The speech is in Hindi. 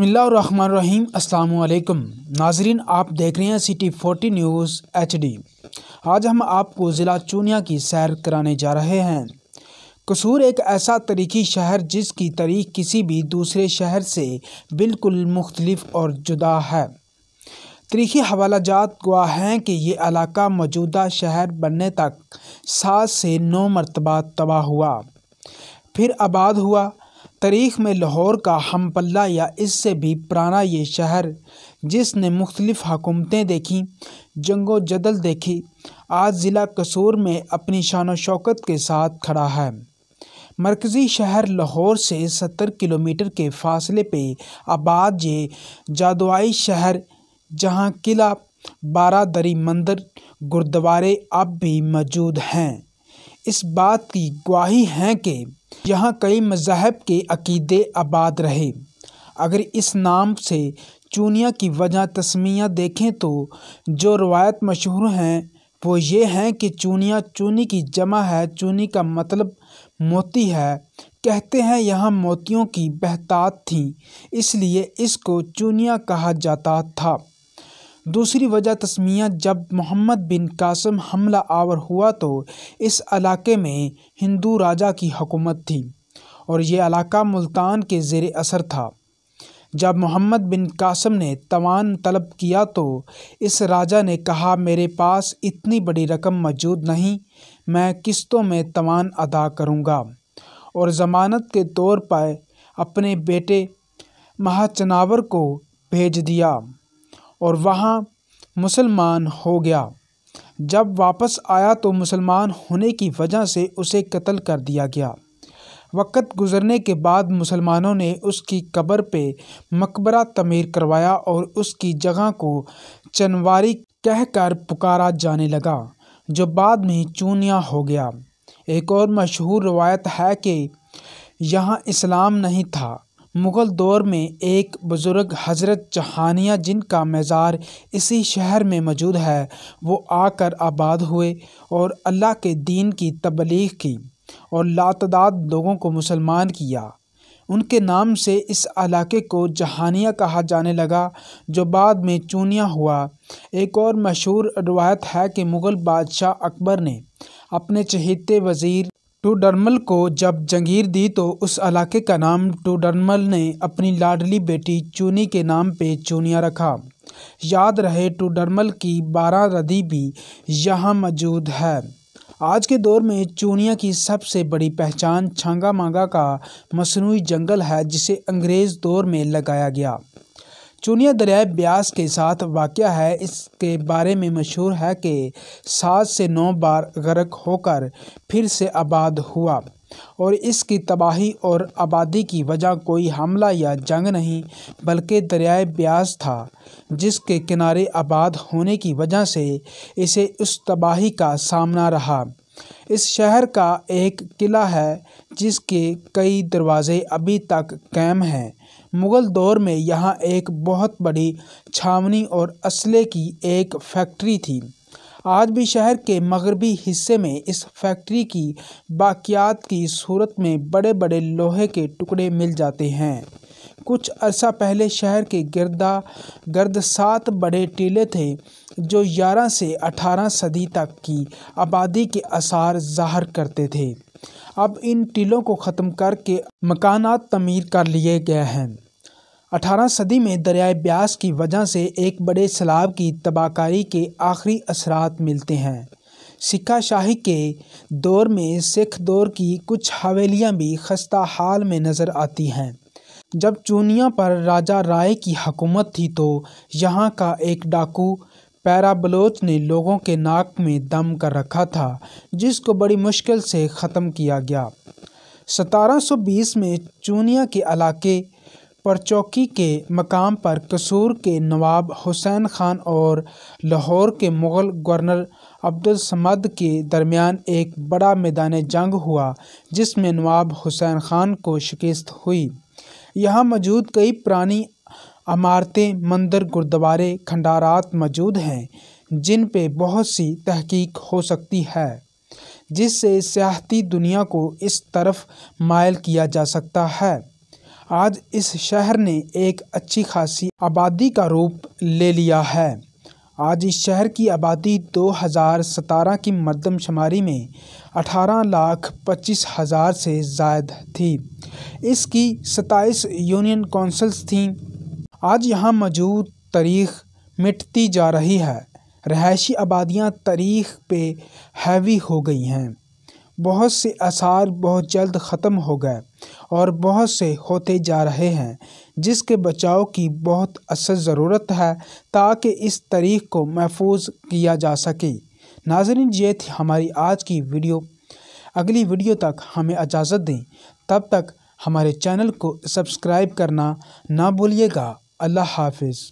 बसमीम् अल्लाम नाजरीन आप देख रहे हैं city forty news H D आज हम आपको ज़िला चूनिया की सैर कराने जा रहे हैं कसूर एक ऐसा तरीकी शहर जिसकी तारीख किसी भी दूसरे शहर से बिल्कुल मुख्तलफ और जुदा है तारीखी हवाला जात गवाह हैं कि ये इलाका मौजूदा शहर बनने तक सात से नौ मरतबा तबाह हुआ फिर आबाद हुआ तारीख़ में लाहौर का हम पल्ला या इससे भी पुराना ये शहर जिसने मुख्तलिफ़ हकूमतें देखी जंगो जदल देखी आज ज़िला कसूर में अपनी शान शौकत के साथ खड़ा है मरकज़ी शहर लाहौर से सत्तर किलोमीटर के फासले पे आबाद ये जादवाई शहर जहाँ किला बारा दरी मंदिर गुरुद्वारे अब भी मौजूद हैं इस बात की गवाही हैं कि यहाँ कई मज़ाहब के अक़ीदे आबाद रहे अगर इस नाम से चूनिया की वजह तस्मिया देखें तो जो रवायत मशहूर हैं वो ये हैं कि चूनिया चूनी की जमा है चूनी का मतलब मोती है कहते हैं यहाँ मोतियों की बहतात थी इसलिए इसको चूनिया कहा जाता था दूसरी वजह तस्मिया जब मोहम्मद बिन कासम हमला आवर हुआ तो इस इलाके में हिंदू राजा की हुकूमत थी और ये इलाका मुल्तान के ज़ेर असर था जब मोहम्मद बिन कासम ने तवान तलब किया तो इस राजा ने कहा मेरे पास इतनी बड़ी रकम मौजूद नहीं मैं किस्तों में तवान अदा करूँगा और ज़मानत के तौर पर अपने बेटे महाचनावर को भेज दिया और वहाँ मुसलमान हो गया जब वापस आया तो मुसलमान होने की वजह से उसे कत्ल कर दिया गया वक़्त गुज़रने के बाद मुसलमानों ने उसकी कब्र पे मकबरा तमीर करवाया और उसकी जगह को चनवारी कहकर पुकारा जाने लगा जो बाद में चूनिया हो गया एक और मशहूर रवायत है कि यहाँ इस्लाम नहीं था मुग़ल दौर में एक बुज़ुर्ग हज़रत जहानिया जिनका मज़ार इसी शहर में मौजूद है वो आकर आबाद हुए और अल्लाह के दीन की तबलीग की और लातदाद लोगों को मुसलमान किया उनके नाम से इस इलाके को जहानिया कहा जाने लगा जो बाद में चूनिया हुआ एक और मशहूर रवायत है कि मुग़ल बादशाह अकबर ने अपने चहेते वज़ीर टूडरमल को जब जंगीर दी तो उस इलाके का नाम टूडरमल ने अपनी लाडली बेटी चूनी के नाम पे चूनिया रखा याद रहे टूडरमल की बारह रदी भी यहाँ मौजूद है आज के दौर में चूनिया की सबसे बड़ी पहचान छांगा मांगा का मसनू जंगल है जिसे अंग्रेज़ दौर में लगाया गया चुनिया दरियाए ब्यास के साथ वाक़ है इसके बारे में मशहूर है कि सात से नौ बार गर्क होकर फिर से आबाद हुआ और इसकी तबाही और आबादी की वजह कोई हमला या जंग नहीं बल्कि दरियाए ब्यास था जिसके किनारे आबाद होने की वजह से इसे उस तबाही का सामना रहा इस शहर का एक किला है जिसके कई दरवाजे अभी तक कैम हैं मुगल दौर में यहाँ एक बहुत बड़ी छावनी और असले की एक फैक्ट्री थी आज भी शहर के मगरबी हिस्से में इस फैक्ट्री की बाकियात की सूरत में बड़े बड़े लोहे के टुकड़े मिल जाते हैं कुछ अर्सा पहले शहर के गिरदा गर्द सात बड़े टीले थे जो ग्यारह से अठारह सदी तक की आबादी के आसार जाहिर करते थे अब इन टीलों को ख़त्म करके मकानात तमीर कर लिए गए हैं अठारह सदी में दरियाए ब्यास की वजह से एक बड़े सैलाब की तबाहकारी के आखिरी असरात मिलते हैं सिक्का शाही के दौर में सिख दौर की कुछ हवेलियाँ भी खस्ता हाल में नज़र आती हैं जब चूनिया पर राजा राय की हुकूमत थी तो यहाँ का एक डाकू पैराबलोच ने लोगों के नाक में दम कर रखा था जिसको बड़ी मुश्किल से ख़त्म किया गया 1720 में चूनिया के इलाके पर चौकी के मकाम पर कसूर के नवाब हुसैन खान और लाहौर के मुग़ल गवर्नर अब्दुल समद के दरमियान एक बड़ा मैदान जंग हुआ जिसमें नवाब हुसैन खान को शिकस्त हुई यहाँ मौजूद कई पुरानी इमारतें मंदिर गुरुद्वारे खंडारात मौजूद हैं जिन पे बहुत सी तहकीक हो सकती है जिससे सियाहती दुनिया को इस तरफ मायल किया जा सकता है आज इस शहर ने एक अच्छी खासी आबादी का रूप ले लिया है आज इस शहर की आबादी दो हज़ार सतारह की मरदमशुमारी में अठारह लाख पच्चीस हज़ार से जायद थी इसकी सताईस यूनियन कौंसल्स थीं आज यहाँ मौजूद तारीख मिटती जा रही है रहायशी आबादियाँ तारीख पे हैवी हो गई हैं बहुत से आसार बहुत जल्द ख़त्म हो गए और बहुत से होते जा रहे हैं जिसके बचाव की बहुत असल ज़रूरत है ताकि इस तारीख को महफूज किया जा सके नाजरीन ये थी हमारी आज की वीडियो अगली वीडियो तक हमें इजाज़त दें तब तक हमारे चैनल को सब्सक्राइब करना ना भूलिएगा अल्लाह हाफिज़